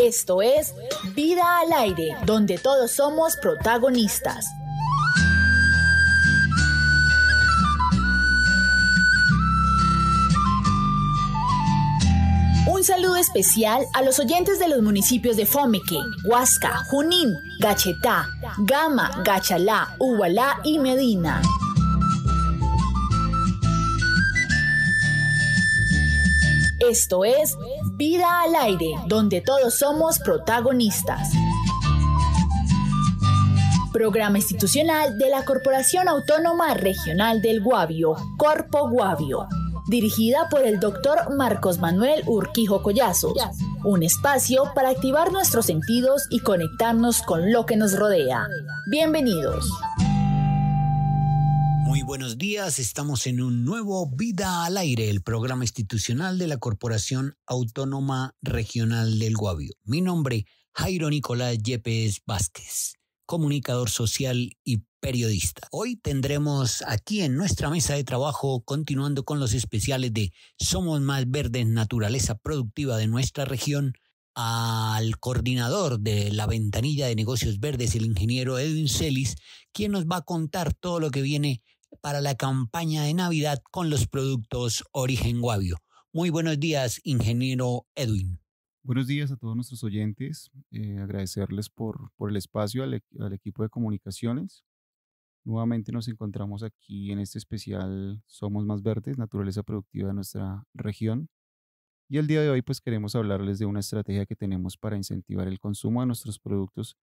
Esto es Vida al Aire, donde todos somos protagonistas. Un saludo especial a los oyentes de los municipios de Fomeque, Huasca, Junín, Gachetá, Gama, Gachalá, Ubalá y Medina. Esto es Vida al aire, donde todos somos protagonistas. Programa institucional de la Corporación Autónoma Regional del Guavio, Corpo Guavio, dirigida por el doctor Marcos Manuel Urquijo Collazos. Un espacio para activar nuestros sentidos y conectarnos con lo que nos rodea. Bienvenidos. Muy buenos días, estamos en un nuevo Vida al Aire, el programa institucional de la Corporación Autónoma Regional del Guavio. Mi nombre, Jairo Nicolás Yepes Vázquez, comunicador social y periodista. Hoy tendremos aquí en nuestra mesa de trabajo, continuando con los especiales de Somos Más Verdes, Naturaleza Productiva de nuestra región, al coordinador de la ventanilla de negocios verdes, el ingeniero Edwin Celis, quien nos va a contar todo lo que viene para la campaña de Navidad con los productos Origen Guavio. Muy buenos días, ingeniero Edwin. Buenos días a todos nuestros oyentes. Eh, agradecerles por, el espacio e-, al, equipo de comunicaciones. Nuevamente nos encontramos aquí en este especial Somos Más Verdes, Naturaleza Productiva de nuestra región. Y el día de hoy pues queremos hablarles de una estrategia que tenemos para incentivar el consumo de nuestros productos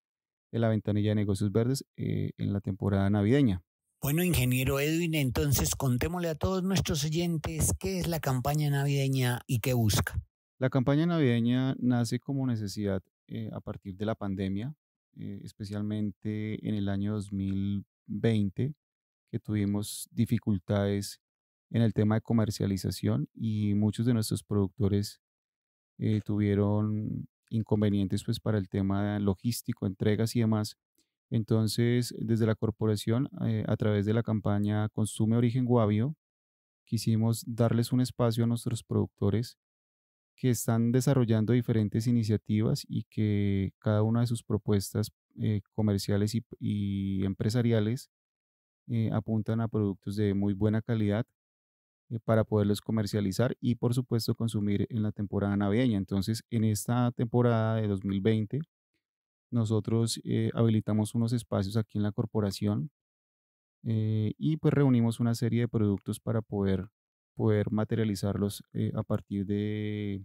en la ventanilla de negocios verdes eh, en la temporada navideña. Bueno, ingeniero Edwin, entonces contémosle a todos nuestros oyentes qué es la campaña navideña y qué busca. La campaña navideña nace como necesidad eh, a partir de la pandemia, eh, especialmente en el año 2020, que tuvimos dificultades en el tema de comercialización y muchos de nuestros productores eh, tuvieron inconvenientes pues para el tema logístico, entregas y demás. Entonces, desde la corporación, eh, a través de la campaña Consume Origen Guavio, quisimos darles un espacio a nuestros productores que están desarrollando diferentes iniciativas y que cada una de sus propuestas eh, comerciales y, empresariales eh, apuntan a productos de muy buena calidad para poderlos comercializar y por supuesto consumir en la temporada navideña. Entonces, en esta temporada de 2020, nosotros eh, habilitamos unos espacios aquí en la corporación eh, y pues reunimos una serie de productos para poder, poder materializarlos eh, a partir de,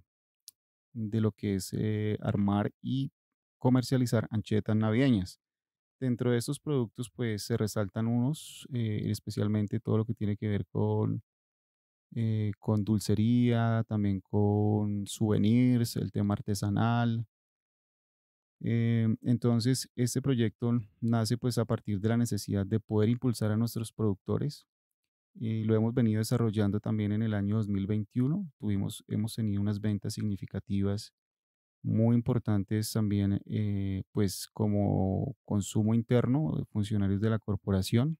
lo que es armar y comercializar anchetas navideñas. Dentro de estos productos pues se resaltan unos, especialmente todo lo que tiene que ver con, con dulcería, también con souvenirs, el tema artesanal, eh, entonces, este proyecto nace pues a partir de la necesidad de poder impulsar a nuestros productores y lo hemos venido desarrollando también en el año 2021. Tuvimos, hemos tenido unas ventas significativas muy importantes también eh, pues como consumo interno de funcionarios de la corporación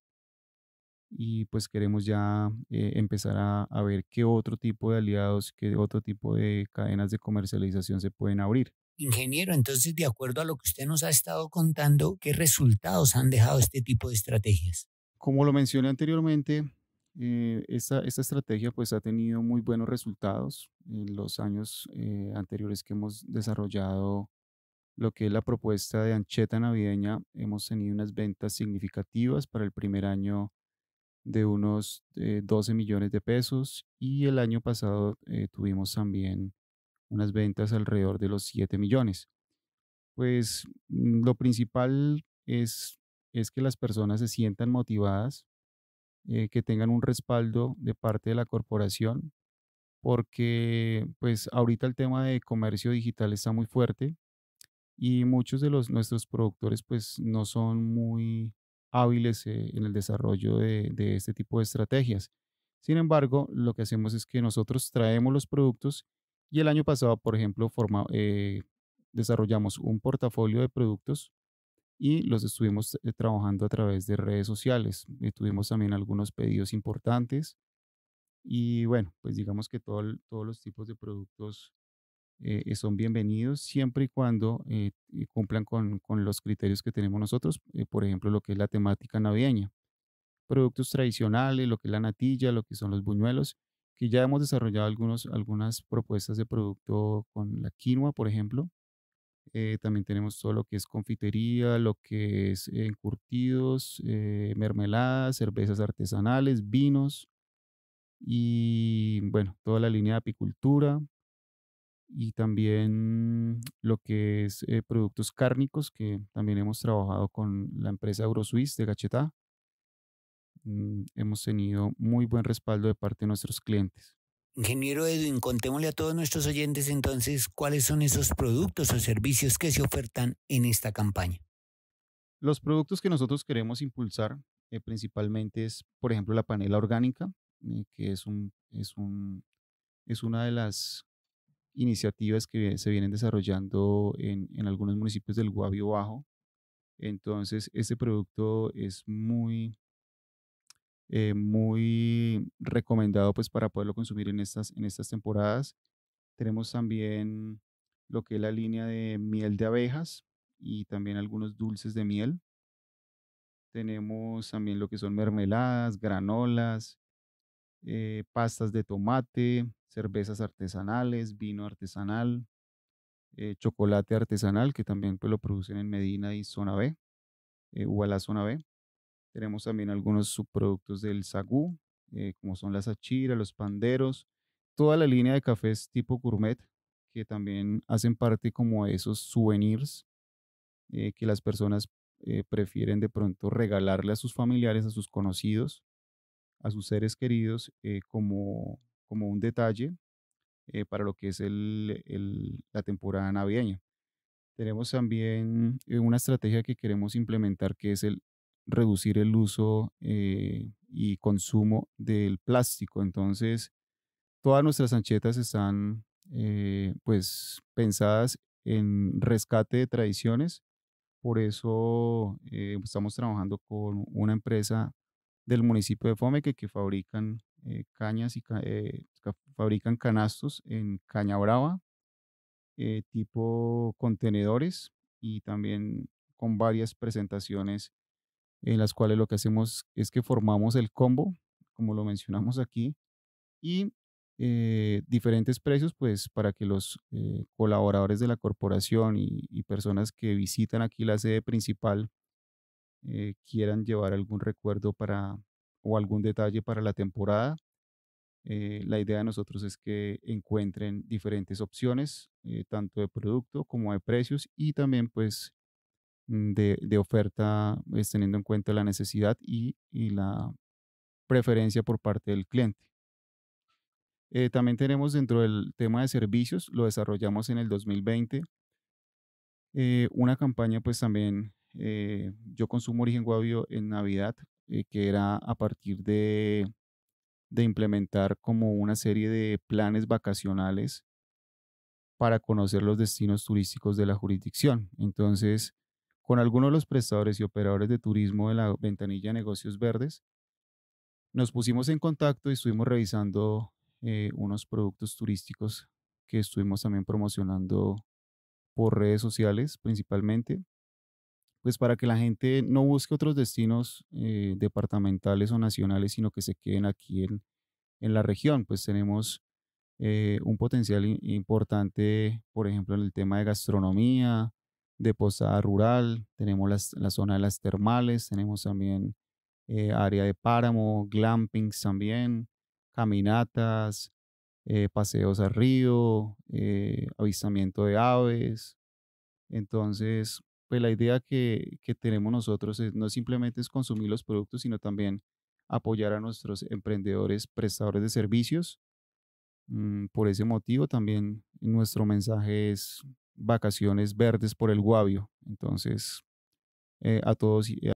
y pues queremos ya eh, empezar a, a, ver qué otro tipo de aliados, qué otro tipo de cadenas de comercialización se pueden abrir. Ingeniero, entonces, de acuerdo a lo que usted nos ha estado contando, ¿qué resultados han dejado este tipo de estrategias? Como lo mencioné anteriormente, eh, esta, estrategia pues ha tenido muy buenos resultados en los años eh, anteriores que hemos desarrollado lo que es la propuesta de ancheta navideña. Hemos tenido unas ventas significativas para el primer año de unos 12 eh, millones de pesos y el año pasado tuvimos también unas ventas alrededor de los 7 millones. Pues mm, lo principal es, es que las personas se sientan motivadas, eh, que tengan un respaldo de parte de la corporación, porque pues ahorita el tema de comercio digital está muy fuerte y muchos de los, nuestros productores pues no son muy hábiles eh, en el desarrollo de, de este tipo de estrategias. Sin embargo, lo que hacemos es que nosotros traemos los productos y el año pasado, por ejemplo, eh, desarrollamos un portafolio de productos y los estuvimos eh, trabajando a través de redes sociales. Y tuvimos también algunos pedidos importantes y bueno, pues digamos que todos los tipos de productos eh, son bienvenidos siempre y cuando cumplan con, los criterios que tenemos nosotros, por ejemplo, lo que es la temática navideña. Productos tradicionales, lo que es la natilla, lo que son los buñuelos que ya hemos desarrollado algunos, algunas propuestas de producto con la quinoa, por ejemplo. Eh, también tenemos todo lo que es confitería, lo que es encurtidos, eh, mermeladas, cervezas artesanales, vinos y bueno, toda la línea de apicultura y también lo que es eh, productos cárnicos que también hemos trabajado con la empresa Eurosuiz de Gachetá Mm, hemos tenido muy buen respaldo de parte de nuestros clientes. Ingeniero Edwin, contémosle a todos nuestros oyentes entonces cuáles son esos productos o servicios que se ofertan en esta campaña. Los productos que nosotros queremos impulsar eh, principalmente es, por ejemplo, la panela orgánica, eh, que es, un, es, un, es una de las iniciativas que se vienen desarrollando en, algunos municipios del Guavio Bajo. Entonces, este producto es muy, eh, muy recomendado pues para poderlo consumir en estas, en estas temporadas. Tenemos también lo que es la línea de miel de abejas y también algunos dulces de miel. Tenemos también lo que son mermeladas, granolas, eh, pastas de tomate, cervezas artesanales, vino artesanal, eh, chocolate artesanal, que también pues, lo producen en Medina y Zona B, eh, o la Zona B. Tenemos también algunos subproductos del sagú, eh, como son las achiras, los panderos, toda la línea de cafés tipo gourmet, que también hacen parte como de esos souvenirs eh, que las personas eh, prefieren de pronto regalarle a sus familiares, a sus conocidos, a sus seres queridos, como, como un detalle para lo que es el, la temporada navideña. Tenemos también una estrategia que queremos implementar que es el reducir el uso eh, y consumo del plástico. Entonces, todas nuestras anchetas están eh, pues pensadas en rescate de tradiciones. Por eso eh, estamos trabajando con una empresa del municipio de Fome que fabrican cañas y fabrican canastos en caña brava, tipo contenedores y también con varias presentaciones en las cuales lo que hacemos es que formamos el combo, como lo mencionamos aquí, y eh, diferentes precios, pues para que los eh, colaboradores de la corporación y, personas que visitan aquí la sede principal eh, quieran llevar algún recuerdo para o algún detalle para la temporada. la idea de nosotros es que encuentren diferentes opciones, tanto de producto como de precios, y también pues Mm, de, oferta, es pues, teniendo en cuenta la necesidad y, la preferencia por parte del cliente. Eh, también tenemos dentro del tema de servicios, lo desarrollamos en el 2020, eh, una campaña pues también, eh, yo consumo origen guavio en Navidad, que era a partir de, de implementar como una serie de planes vacacionales para conocer los destinos turísticos de la jurisdicción. Entonces, con algunos de los prestadores y operadores de turismo de la ventanilla negocios verdes. Nos pusimos en contacto y estuvimos revisando eh, unos productos turísticos que estuvimos también promocionando por redes sociales principalmente, pues para que la gente no busque otros destinos eh, departamentales o nacionales, sino que se queden aquí en, la región. Pues tenemos eh, un potencial importante, por ejemplo, en el tema de gastronomía, de Posada Rural, tenemos la zona de las termales, tenemos también eh, área de páramo, glampings también, caminatas, eh, paseos al río, eh, avistamiento de aves. Entonces, pues la idea que, tenemos nosotros es, no simplemente es consumir los productos, sino también apoyar a nuestros emprendedores prestadores de servicios. Mm, por ese motivo también nuestro mensaje es vacaciones verdes por el Guavio. Entonces, eh, a todos y eh,